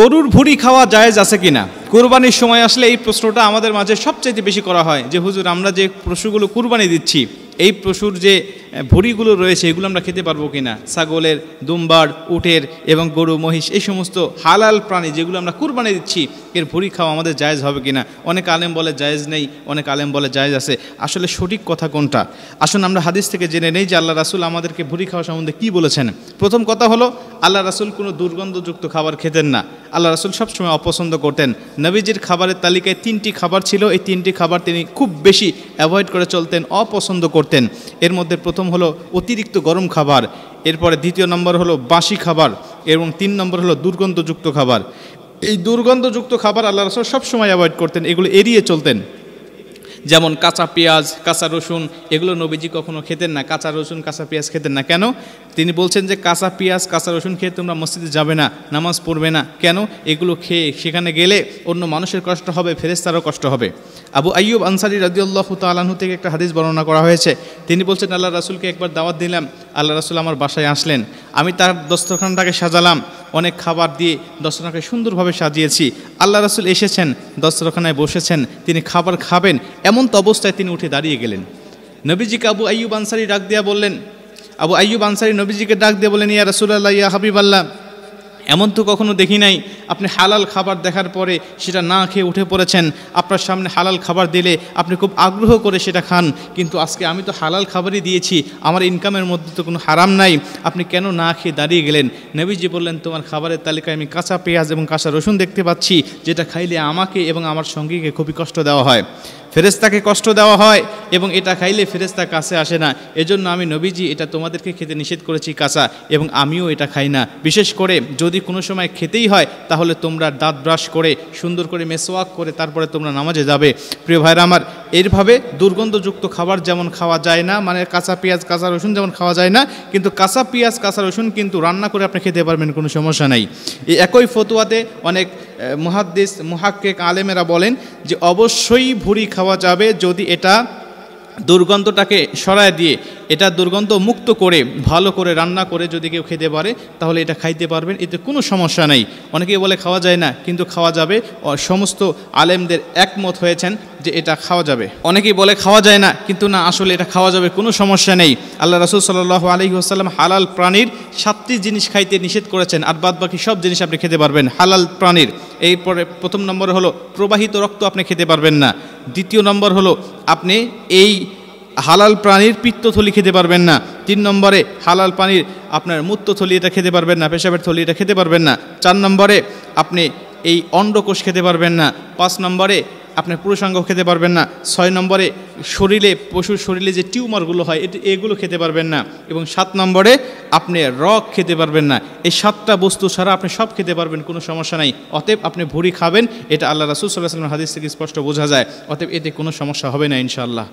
গরুর ভুড়ি খাওয়া জায়েজ আছে কিনা কুরবানির সময় আসলে এই প্রশ্নটা আমাদের মাঝে সবচেয়ে বেশি করা হয় যে হুজুর আমরা যে পশুগুলো কুরবানি দিচ্ছি এই পশুর যে ভুড়িগুলো রয়েছে এগুলো আমরা খেতে পারবো কিনা ছাগলের দুম্বার উটের এবং গরু মহিষ এই সমস্ত হালাল প্রাণী যেগুলো আমরা কুরবানি দিচ্ছি এর ভুড়ি খাওয়া আমাদের জায়েজ হবে কিনা অনেক আলেম বলে জায়েজ নেই অনেক আলেম বলে জায়েজ আছে আসলে সঠিক কথা কোনটা আসুন আমরা হাদিস থেকে জেনে নেই যে আল্লাহ রাসুল আমাদেরকে ভুড়ি খাওয়া সম্বন্ধে কি বলেছেন প্রথম কথা হলো আল্লাহ রাসুল কোনো দুর্গন্ধযুক্ত খাবার খেতেন না আল্লাহ রাসুল সবসময় অপছন্দ করতেন নবীজির খাবারের তালিকায় তিনটি খাবার ছিল এই তিনটি খাবার তিনি খুব বেশি অ্যাভয়েড করে চলতেন অপছন্দ করতেন এর মধ্যে প্রথম হলো অতিরিক্ত গরম খাবার এরপরে দ্বিতীয় নম্বর হলো বাসি খাবার এবং তিন নম্বর হলো দুর্গন্ধযুক্ত খাবার এই দুর্গন্ধযুক্ত খাবার আল্লাহ রাসুল সবসময় অ্যাভয়েড করতেন এগুলো এড়িয়ে চলতেন যেমন কাঁচা পেঁয়াজ কাঁচা রসুন এগুলো নবীজি কখনো খেতেন না কাঁচা রসুন কাঁচা পেঁয়াজ খেতেন না কেন তিনি বলছেন যে কাঁচা পেঁয়াজ কাঁচা রসুন খেয়ে তোমরা মসজিদে যাবে না নামাজ পড়বে না কেন এগুলো খেয়ে সেখানে গেলে অন্য মানুষের কষ্ট হবে ফেরেস্তারও কষ্ট হবে আবু আইয়ুব আনসারি রাজিউল্লাহ তালাহু থেকে একটা হাদিস বর্ণনা করা হয়েছে তিনি বলছেন আল্লাহ রাসুলকে একবার দাওয়াত দিলাম আল্লাহ রাসুল আমার বাসায় আসলেন আমি তার দস্তরখানটাকে সাজালাম অনেক খাবার দিয়ে দশরাকে সুন্দরভাবে সাজিয়েছি আল্লাহ রাসুল এসেছেন দশরখানায় বসেছেন তিনি খাবার খাবেন এমন তো অবস্থায় তিনি উঠে দাঁড়িয়ে গেলেন নবীজিকে আবু আইয়ুব আনসারি ডাক দিয়া বললেন আবু আইয়ুব আনসারি নবীজিকে ডাক দিয়ে বললেন ইয়া রাসুল্লাহ ইয়া হাবিব আল্লাহ এমন তো কখনো দেখি নাই আপনি হালাল খাবার দেখার পরে সেটা না খেয়ে উঠে পড়েছেন আপনার সামনে হালাল খাবার দিলে আপনি খুব আগ্রহ করে সেটা খান কিন্তু আজকে আমি তো হালাল খাবারই দিয়েছি আমার ইনকামের মধ্যে তো কোনো হারাম নাই আপনি কেন না খেয়ে দাঁড়িয়ে গেলেন নবীজি বললেন তোমার খাবারের তালিকায় আমি কাঁচা পেঁয়াজ এবং কাঁচা রসুন দেখতে পাচ্ছি যেটা খাইলে আমাকে এবং আমার সঙ্গীকে খুবই কষ্ট দেওয়া হয় ফেরেস্তাকে কষ্ট দেওয়া হয় এবং এটা খাইলে ফেরেস্তা কাছে আসে না এজন্য আমি নবীজি এটা তোমাদেরকে খেতে নিষেধ করেছি কাঁচা এবং আমিও এটা খাই না বিশেষ করে যদি কোনো সময় খেতেই হয় তাহলে তোমরা দাঁত ব্রাশ করে সুন্দর করে মেসোয়াক করে তারপরে তোমরা নামাজে যাবে প্রিয় ভাইরা আমার এইভাবে দুর্গন্ধযুক্ত খাবার যেমন খাওয়া যায় না মানে কাঁচা পেঁয়াজ কাঁচা রসুন যেমন খাওয়া যায় না কিন্তু কাঁচা পেঁয়াজ কাঁচা রসুন কিন্তু রান্না করে আপনি খেতে পারবেন কোনো সমস্যা নাই এই একই ফতুয়াতে অনেক মহাদ্দেশ মহাক্কেক আলেমেরা বলেন যে অবশ্যই ভুড়ি খাওয়া যাবে যদি এটা দুর্গন্ধটাকে সরায় দিয়ে এটা দুর্গন্ধ মুক্ত করে ভালো করে রান্না করে যদি কেউ খেতে পারে তাহলে এটা খাইতে পারবেন এতে কোনো সমস্যা নেই অনেকেই বলে খাওয়া যায় না কিন্তু খাওয়া যাবে সমস্ত আলেমদের একমত হয়েছেন যে এটা খাওয়া যাবে অনেকেই বলে খাওয়া যায় না কিন্তু না আসলে এটা খাওয়া যাবে কোনো সমস্যা নেই আল্লাহ রসুল সাল্লাহ আলহি আসাল্লাম হালাল প্রাণীর সাতটি জিনিস খাইতে নিষেধ করেছেন আর বাদ বাকি সব জিনিস আপনি খেতে পারবেন হালাল প্রাণীর এরপরে প্রথম নম্বর হলো প্রবাহিত রক্ত আপনি খেতে পারবেন না দ্বিতীয় নম্বর হলো আপনি এই হালাল প্রাণীর পিত্তথলি খেতে পারবেন না তিন নম্বরে হালাল প্রাণীর আপনার মুত্তথলি এটা খেতে পারবেন না পেশাবের থলি এটা খেতে পারবেন না চার নম্বরে আপনি এই অন্ডকোষ খেতে পারবেন না পাঁচ নম্বরে আপনি পুরুষাঙ্গ খেতে পারবেন না ছয় নম্বরে শরীরে পশুর শরীরে যে টিউমারগুলো হয় এটি এগুলো খেতে পারবেন না এবং সাত নম্বরে আপনি রক খেতে পারবেন না এই সাতটা বস্তু ছাড়া আপনি সব খেতে পারবেন কোনো সমস্যা নাই অতএব আপনি ভুড়ি খাবেন এটা আল্লাহ রাসুল সাল্লাহ সাল্লাম হাদিস থেকে স্পষ্ট বোঝা যায় অতএব এতে কোনো সমস্যা হবে না ইনশাআল্লাহ